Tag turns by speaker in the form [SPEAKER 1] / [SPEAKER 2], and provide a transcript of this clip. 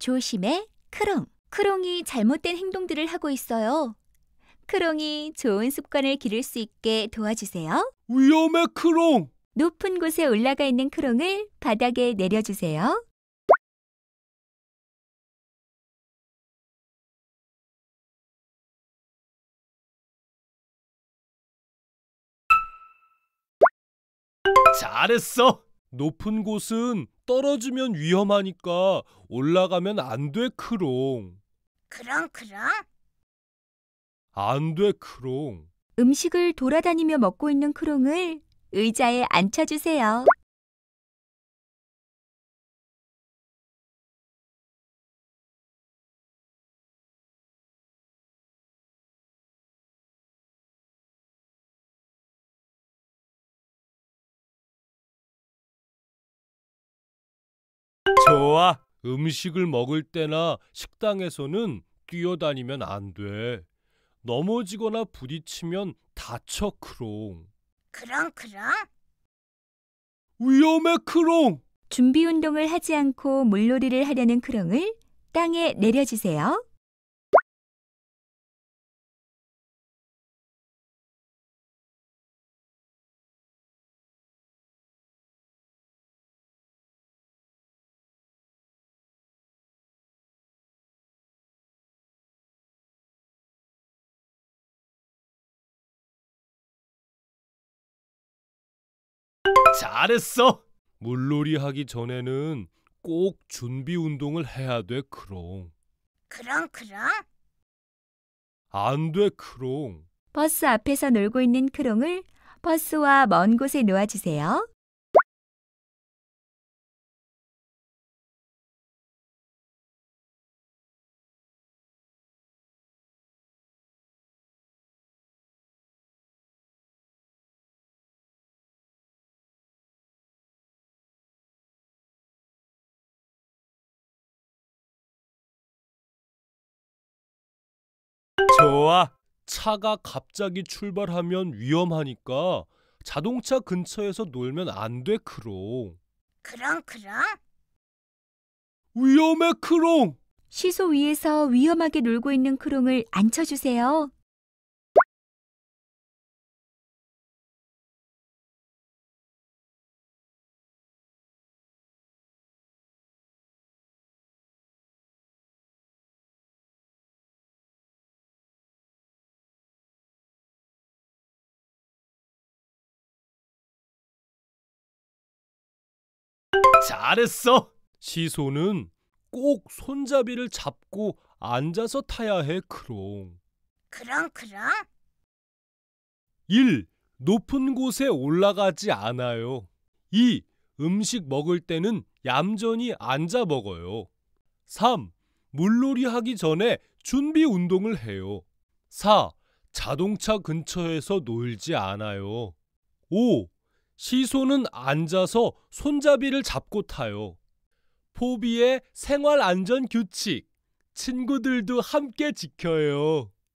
[SPEAKER 1] 조심해, 크롱. 크롱이 잘못된 행동들을 하고 있어요. 크롱이 좋은 습관을 기를 수 있게 도와주세요. 위험해, 크롱! 높은 곳에 올라가 있는 크롱을 바닥에 내려주세요.
[SPEAKER 2] 잘했어! 높은 곳은 떨어지면 위험하니까 올라가면 안 돼, 크롱.
[SPEAKER 3] 그럼, 그럼?
[SPEAKER 2] 안
[SPEAKER 4] 돼, 크롱.
[SPEAKER 1] 음식을 돌아다니며 먹고 있는 크롱을 의자에
[SPEAKER 5] 앉혀주세요. 좋아. 음식을
[SPEAKER 2] 먹을 때나 식당에서는 뛰어다니면 안 돼. 넘어지거나 부딪히면 다쳐 크롱.
[SPEAKER 3] 크롱 크롱.
[SPEAKER 4] 위험해 크롱.
[SPEAKER 1] 준비 운동을 하지 않고 물놀이를 하려는
[SPEAKER 5] 크롱을 땅에 내려주세요. 잘했어. 물놀이 하기 전에는 꼭 준비 운동을
[SPEAKER 2] 해야 돼, 크롱.
[SPEAKER 3] 그럼 그럼.
[SPEAKER 2] 안 돼,
[SPEAKER 5] 크롱.
[SPEAKER 1] 버스 앞에서 놀고 있는 크롱을 버스와 먼 곳에 놓아주세요.
[SPEAKER 5] 좋아.
[SPEAKER 2] 차가 갑자기 출발하면 위험하니까 자동차 근처에서 놀면 안 돼, 크롱.
[SPEAKER 3] 크롱, 크롱.
[SPEAKER 2] 위험해,
[SPEAKER 4] 크롱.
[SPEAKER 1] 시소 위에서 위험하게 놀고 있는 크롱을 앉혀주세요.
[SPEAKER 5] 잘했어. 시소는 꼭
[SPEAKER 2] 손잡이를 잡고 앉아서 타야 해, 크롱.
[SPEAKER 3] 그럼 그럼.
[SPEAKER 2] 1. 높은 곳에 올라가지 않아요. 2. 음식 먹을 때는 얌전히 앉아 먹어요. 3. 물놀이 하기 전에 준비 운동을 해요. 4. 자동차 근처에서 놀지 않아요. 5. 시소는 앉아서 손잡이를 잡고 타요. 포비의 생활 안전 규칙 친구들도 함께 지켜요.